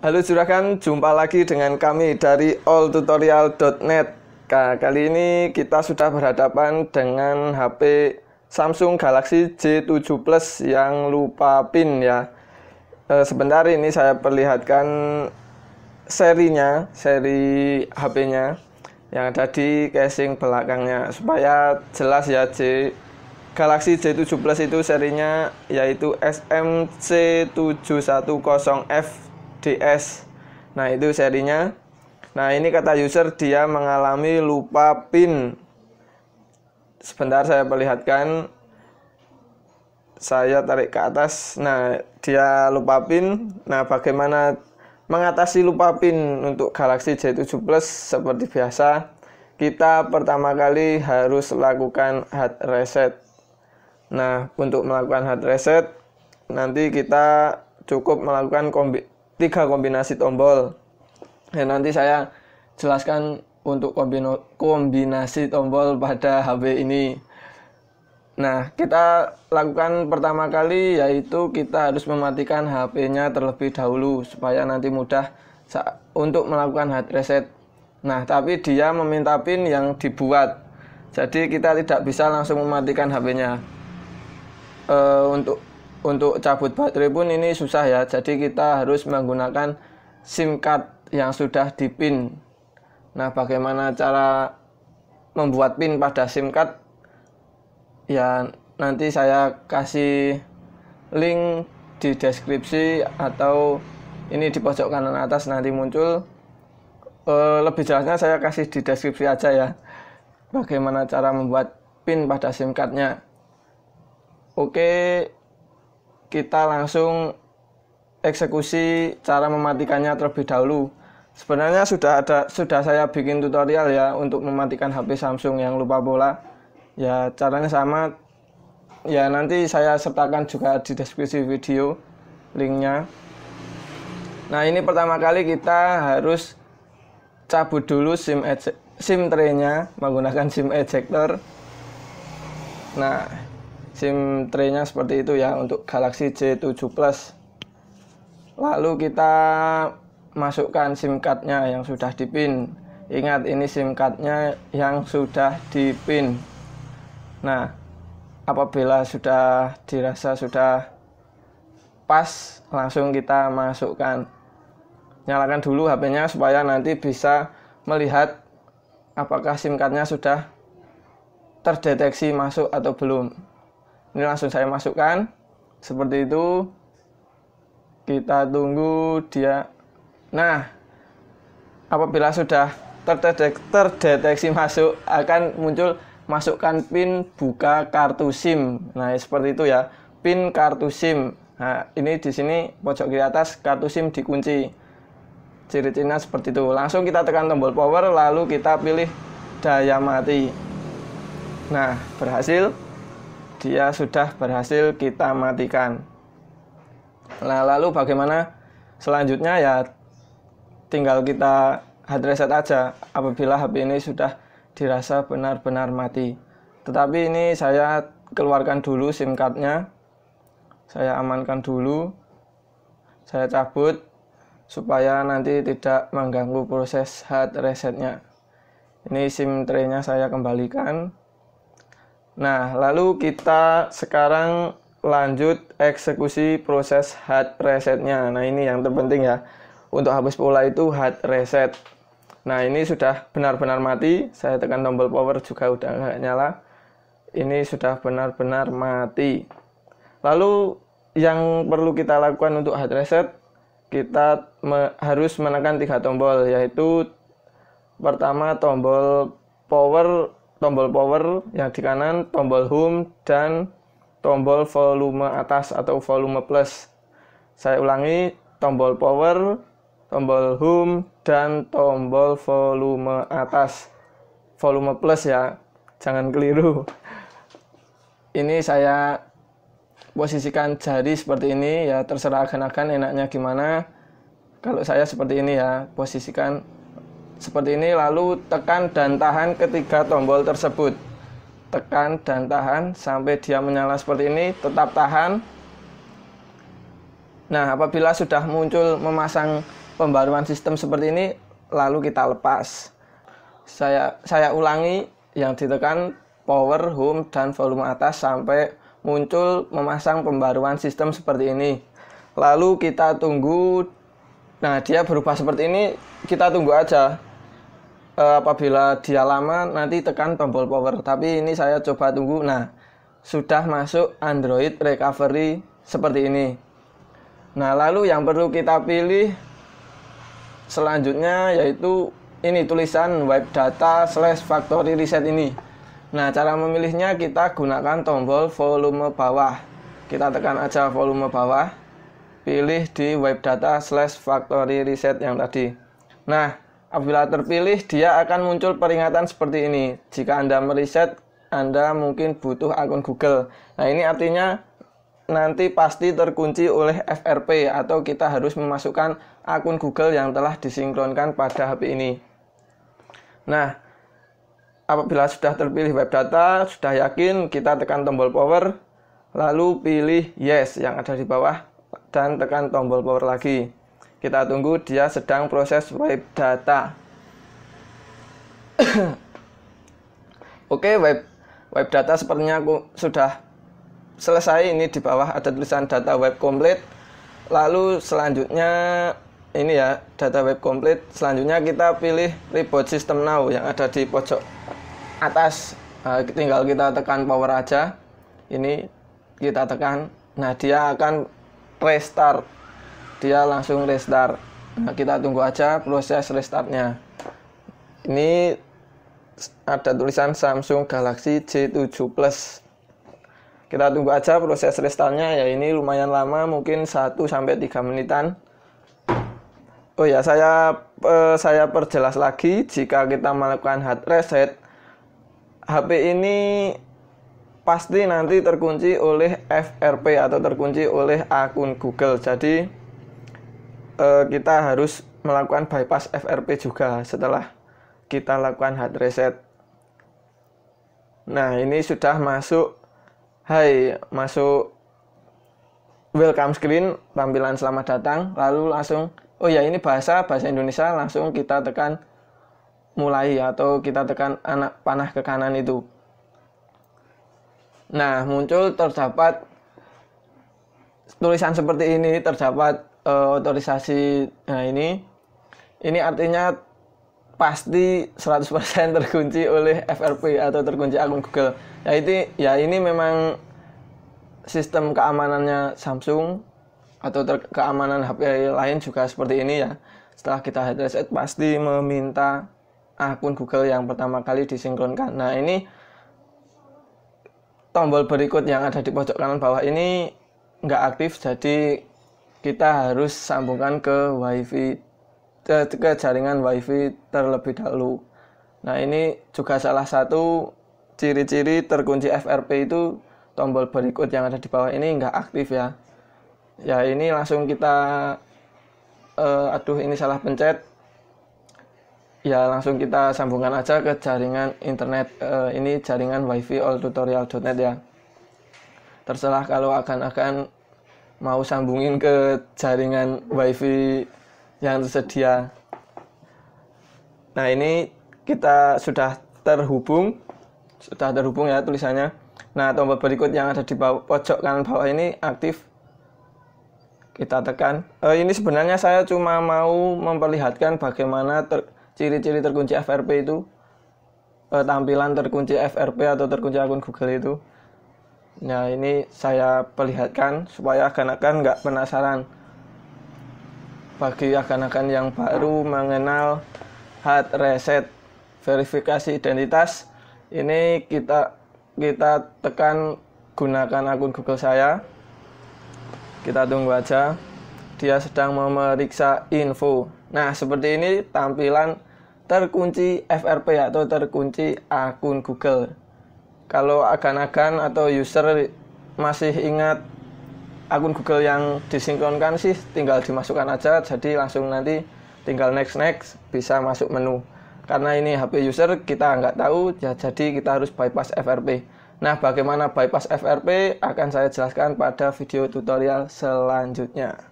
Halo Juragan, jumpa lagi dengan kami dari alltutorial.net. Kali ini kita sudah berhadapan dengan HP Samsung Galaxy J7 Plus yang lupa pin ya. E, sebentar ini saya perlihatkan serinya, seri HP-nya yang ada di casing belakangnya supaya jelas ya J Galaxy J7 Plus itu serinya yaitu SMC710F DS. Nah, itu serinya. Nah, ini kata user dia mengalami lupa PIN. Sebentar saya perlihatkan. Saya tarik ke atas. Nah, dia lupa PIN. Nah, bagaimana mengatasi lupa PIN untuk Galaxy J7 Plus seperti biasa? Kita pertama kali harus lakukan hard reset. Nah, untuk melakukan hard reset nanti kita cukup melakukan kombi tiga kombinasi tombol ya nanti saya jelaskan untuk kombinasi tombol pada HP ini nah kita lakukan pertama kali yaitu kita harus mematikan HP-nya terlebih dahulu supaya nanti mudah untuk melakukan hard reset nah tapi dia meminta pin yang dibuat jadi kita tidak bisa langsung mematikan HP-nya e, eh, untuk untuk cabut baterai pun ini susah ya jadi kita harus menggunakan SIM card yang sudah dipin nah bagaimana cara membuat pin pada SIM card ya nanti saya kasih link di deskripsi atau ini di pojok kanan atas nanti muncul e, lebih jelasnya saya kasih di deskripsi aja ya bagaimana cara membuat pin pada SIM cardnya oke kita langsung eksekusi cara mematikannya terlebih dahulu. Sebenarnya sudah ada sudah saya bikin tutorial ya untuk mematikan HP Samsung yang lupa bola. Ya, caranya sama. Ya, nanti saya sertakan juga di deskripsi video linknya. Nah, ini pertama kali kita harus cabut dulu SIM SIM tray-nya menggunakan SIM ejector. Nah, SIM tray-nya seperti itu ya untuk Galaxy J7 Plus. Lalu kita masukkan SIM card-nya yang sudah dipin. Ingat ini SIM card-nya yang sudah dipin. Nah, apabila sudah dirasa sudah pas, langsung kita masukkan. Nyalakan dulu HP-nya supaya nanti bisa melihat apakah SIM card-nya sudah terdeteksi masuk atau belum ini langsung saya masukkan seperti itu kita tunggu dia nah apabila sudah terdetek, terdeteksi masuk akan muncul masukkan pin buka kartu SIM nah seperti itu ya pin kartu SIM nah ini di sini pojok kiri atas kartu SIM dikunci ciri-cirinya seperti itu langsung kita tekan tombol power lalu kita pilih daya mati nah berhasil dia sudah berhasil kita matikan. Nah, lalu bagaimana selanjutnya ya tinggal kita hard reset aja apabila HP ini sudah dirasa benar-benar mati. Tetapi ini saya keluarkan dulu SIM cardnya. Saya amankan dulu. Saya cabut supaya nanti tidak mengganggu proses hard resetnya. Ini SIM tray-nya saya kembalikan. Nah, lalu kita sekarang lanjut eksekusi proses hard resetnya. Nah, ini yang terpenting ya. Untuk hapus pola itu hard reset. Nah, ini sudah benar-benar mati. Saya tekan tombol power juga udah nggak nyala. Ini sudah benar-benar mati. Lalu yang perlu kita lakukan untuk hard reset, kita me harus menekan tiga tombol, yaitu pertama tombol power tombol power yang di kanan, tombol home, dan tombol volume atas atau volume plus. Saya ulangi, tombol power, tombol home, dan tombol volume atas. Volume plus ya, jangan keliru. Ini saya posisikan jari seperti ini ya terserah akan-akan enaknya gimana kalau saya seperti ini ya posisikan seperti ini lalu tekan dan tahan ketiga tombol tersebut. Tekan dan tahan sampai dia menyala seperti ini, tetap tahan. Nah, apabila sudah muncul memasang pembaruan sistem seperti ini, lalu kita lepas. Saya saya ulangi yang ditekan power, home dan volume atas sampai muncul memasang pembaruan sistem seperti ini. Lalu kita tunggu Nah, dia berubah seperti ini, kita tunggu aja. Eh, apabila dia lama nanti tekan tombol power tapi ini saya coba tunggu nah sudah masuk Android recovery seperti ini nah lalu yang perlu kita pilih selanjutnya yaitu ini tulisan web data slash factory reset ini nah cara memilihnya kita gunakan tombol volume bawah kita tekan aja volume bawah pilih di web data slash factory reset yang tadi nah Apabila terpilih, dia akan muncul peringatan seperti ini. Jika Anda meriset, Anda mungkin butuh akun Google. Nah, ini artinya nanti pasti terkunci oleh FRP atau kita harus memasukkan akun Google yang telah disinkronkan pada HP ini. Nah, apabila sudah terpilih web data, sudah yakin, kita tekan tombol power, lalu pilih yes yang ada di bawah dan tekan tombol power lagi. Kita tunggu dia sedang proses wipe data. Oke, okay, wipe wipe data sepertinya aku sudah selesai. Ini di bawah ada tulisan data web complete. Lalu selanjutnya ini ya, data web complete. Selanjutnya kita pilih reboot system now yang ada di pojok atas. Nah, tinggal kita tekan power aja. Ini kita tekan. Nah, dia akan restart dia langsung restart nah, kita tunggu aja proses restartnya ini ada tulisan Samsung Galaxy J7 Plus kita tunggu aja proses restartnya ya ini lumayan lama mungkin 1 sampai 3 menitan Oh ya saya eh, saya perjelas lagi jika kita melakukan hard reset HP ini pasti nanti terkunci oleh FRP atau terkunci oleh akun Google. Jadi uh, kita harus melakukan bypass FRP juga setelah kita lakukan hard reset. Nah, ini sudah masuk hai, masuk welcome screen, tampilan selamat datang, lalu langsung oh ya ini bahasa bahasa Indonesia langsung kita tekan mulai atau kita tekan anak panah ke kanan itu. Nah, muncul terdapat tulisan seperti ini terdapat uh, otorisasi nah ini ini artinya pasti 100% terkunci oleh FRP atau terkunci akun Google. Ya itu ya ini memang sistem keamanannya Samsung atau ter- keamanan HP lain juga seperti ini ya. Setelah kita head reset pasti meminta akun Google yang pertama kali disinkronkan. Nah, ini tombol berikut yang ada di pojok kanan bawah ini nggak aktif jadi kita harus sambungkan ke wifi ke, jaringan wifi terlebih dahulu nah ini juga salah satu ciri-ciri terkunci FRP itu tombol berikut yang ada di bawah ini nggak aktif ya ya ini langsung kita uh, aduh ini salah pencet ya langsung kita sambungkan aja ke jaringan internet uh, ini jaringan wifi all tutorial.net ya terserah kalau akan-akan mau sambungin ke jaringan wifi yang tersedia nah ini kita sudah terhubung sudah terhubung ya tulisannya nah tombol berikut yang ada di bawah, pojok kanan bawah ini aktif kita tekan eh, ini sebenarnya saya cuma mau memperlihatkan bagaimana ciri-ciri terkunci FRP itu eh, tampilan terkunci FRP atau terkunci akun Google itu Nah ini saya perlihatkan supaya akan-akan nggak penasaran bagi akan-akan yang baru mengenal hard reset verifikasi identitas ini kita kita tekan gunakan akun Google saya kita tunggu aja dia sedang memeriksa info nah seperti ini tampilan terkunci FRP atau terkunci akun Google kalau agan-agan atau user masih ingat akun Google yang disinkronkan sih tinggal dimasukkan aja jadi langsung nanti tinggal next next bisa masuk menu karena ini HP user kita nggak tahu ya jadi kita harus bypass FRP nah bagaimana bypass FRP akan saya jelaskan pada video tutorial selanjutnya